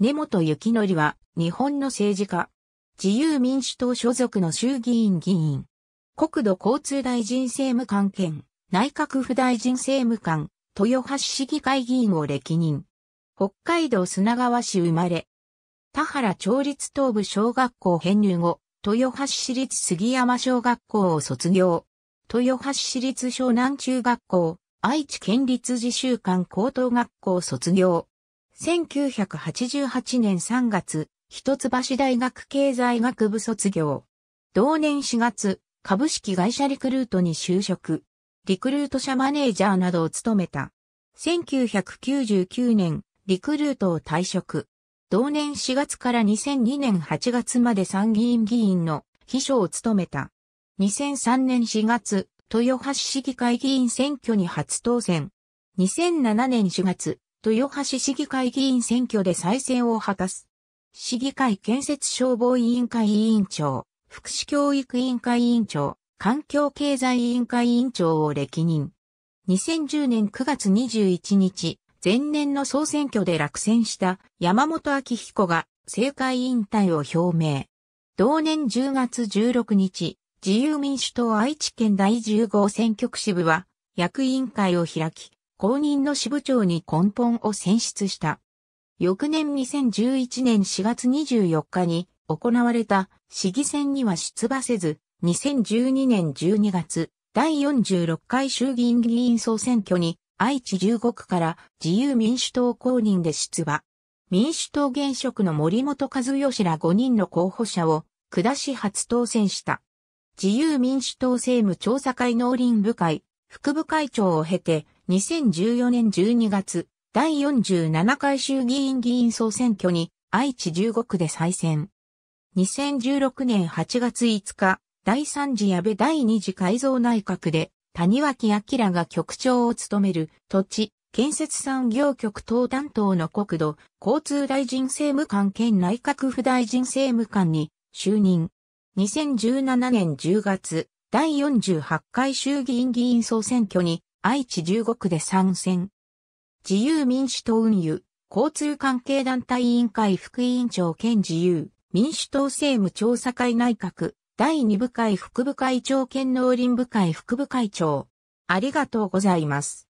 根本幸則は、日本の政治家。自由民主党所属の衆議院議員。国土交通大臣政務官兼、内閣府大臣政務官、豊橋市議会議員を歴任。北海道砂川市生まれ。田原町立東部小学校編入後、豊橋市立杉山小学校を卒業。豊橋市立湘南中学校、愛知県立自習館高等学校卒業。1988年3月、一橋大学経済学部卒業。同年4月、株式会社リクルートに就職。リクルート社マネージャーなどを務めた。1999年、リクルートを退職。同年4月から2002年8月まで参議院議員の秘書を務めた。2003年4月、豊橋市議会議員選挙に初当選。2007年4月、豊橋市議会議員選挙で再選を果たす。市議会建設消防委員会委員長、福祉教育委員会委員長、環境経済委員会委員長を歴任。2010年9月21日、前年の総選挙で落選した山本明彦が政界引退を表明。同年10月16日、自由民主党愛知県第15選挙区支部は役員会を開き、公認の支部長に根本を選出した。翌年2011年4月24日に行われた市議選には出馬せず、2012年12月、第46回衆議院議員総選挙に愛知15区から自由民主党公認で出馬。民主党現職の森本和義ら5人の候補者を下し初当選した。自由民主党政務調査会農林部会、副部会長を経て、2014年12月、第47回衆議院議員総選挙に愛知15区で再選。2016年8月5日、第3次安倍第2次改造内閣で谷脇明が局長を務める土地、建設産業局等担当の国土、交通大臣政務官兼内閣府大臣政務官に就任。2017年10月、第48回衆議院議員総選挙に愛知15区で参戦。自由民主党運輸、交通関係団体委員会副委員長兼自由、民主党政務調査会内閣、第2部会副部会長兼農林部会副部会長。ありがとうございます。